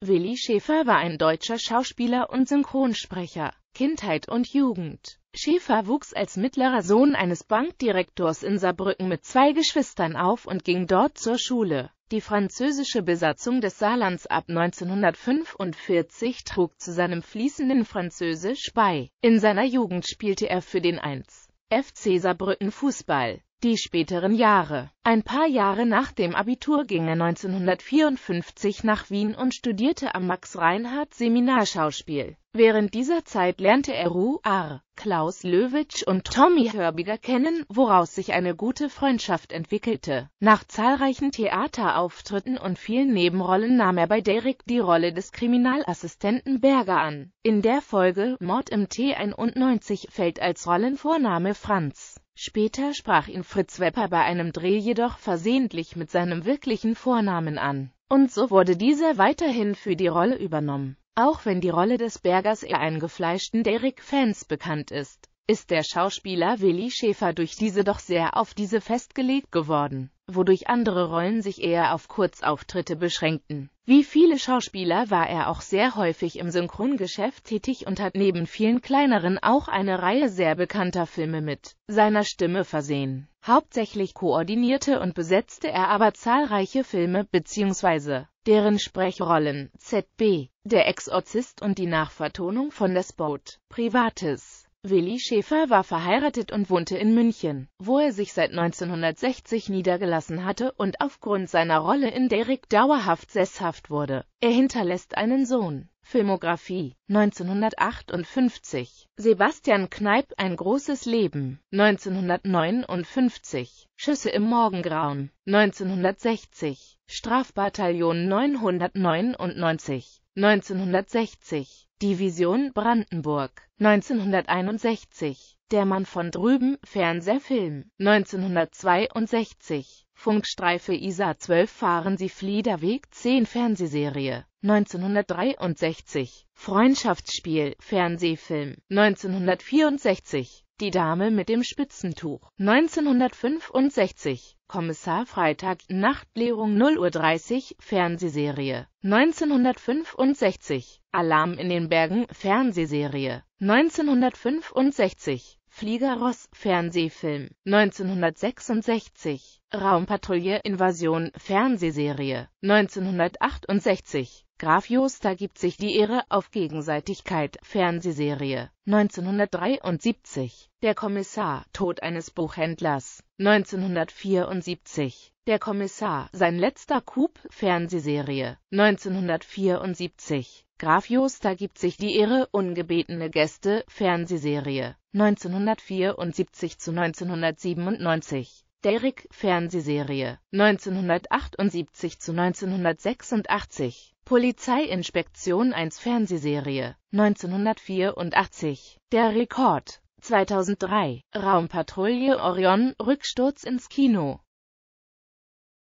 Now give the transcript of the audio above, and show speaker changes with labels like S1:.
S1: Willi Schäfer war ein deutscher Schauspieler und Synchronsprecher. Kindheit und Jugend Schäfer wuchs als mittlerer Sohn eines Bankdirektors in Saarbrücken mit zwei Geschwistern auf und ging dort zur Schule. Die französische Besatzung des Saarlands ab 1945 trug zu seinem fließenden Französisch bei. In seiner Jugend spielte er für den 1. FC Saarbrücken Fußball. Die späteren Jahre. Ein paar Jahre nach dem Abitur ging er 1954 nach Wien und studierte am Max-Reinhardt-Seminar Schauspiel. Während dieser Zeit lernte er Ru R. Klaus Löwitsch und Tommy Hörbiger kennen, woraus sich eine gute Freundschaft entwickelte. Nach zahlreichen Theaterauftritten und vielen Nebenrollen nahm er bei Derek die Rolle des Kriminalassistenten Berger an. In der Folge Mord im T91 fällt als Rollenvorname Franz. Später sprach ihn Fritz Wepper bei einem Dreh jedoch versehentlich mit seinem wirklichen Vornamen an, und so wurde dieser weiterhin für die Rolle übernommen. Auch wenn die Rolle des Bergers eher eingefleischten Derrick-Fans bekannt ist, ist der Schauspieler Willi Schäfer durch diese doch sehr auf diese festgelegt geworden, wodurch andere Rollen sich eher auf Kurzauftritte beschränkten. Wie viele Schauspieler war er auch sehr häufig im Synchrongeschäft tätig und hat neben vielen kleineren auch eine Reihe sehr bekannter Filme mit seiner Stimme versehen. Hauptsächlich koordinierte und besetzte er aber zahlreiche Filme bzw. deren Sprechrollen, ZB, Der Exorzist und die Nachvertonung von Das Boot, Privates. Willi Schäfer war verheiratet und wohnte in München, wo er sich seit 1960 niedergelassen hatte und aufgrund seiner Rolle in Derek dauerhaft sesshaft wurde. Er hinterlässt einen Sohn. Filmografie 1958 Sebastian Kneip Ein großes Leben 1959 Schüsse im Morgengrauen 1960 Strafbataillon 999 1960 Division Brandenburg 1961 Der Mann von drüben Fernsehfilm 1962 Funkstreife ISA 12 fahren Sie Fliederweg 10 Fernsehserie 1963 Freundschaftsspiel Fernsehfilm 1964 die Dame mit dem Spitzentuch. 1965. Kommissar Freitag, Nachtklärung 0.30 Uhr, Fernsehserie. 1965. Alarm in den Bergen, Fernsehserie. 1965. Flieger Ross Fernsehfilm. 1966. Raumpatrouille, Invasion, Fernsehserie. 1968. Graf Joster gibt sich die Ehre auf Gegenseitigkeit, Fernsehserie. 1973. Der Kommissar, Tod eines Buchhändlers. 1974. Der Kommissar, sein letzter Coup, Fernsehserie. 1974. Graf Joster gibt sich die Ehre, ungebetene Gäste, Fernsehserie. 1974 zu 1997. Derrick Fernsehserie 1978 zu 1986 Polizeiinspektion 1 Fernsehserie 1984 Der Rekord 2003 Raumpatrouille Orion Rücksturz ins Kino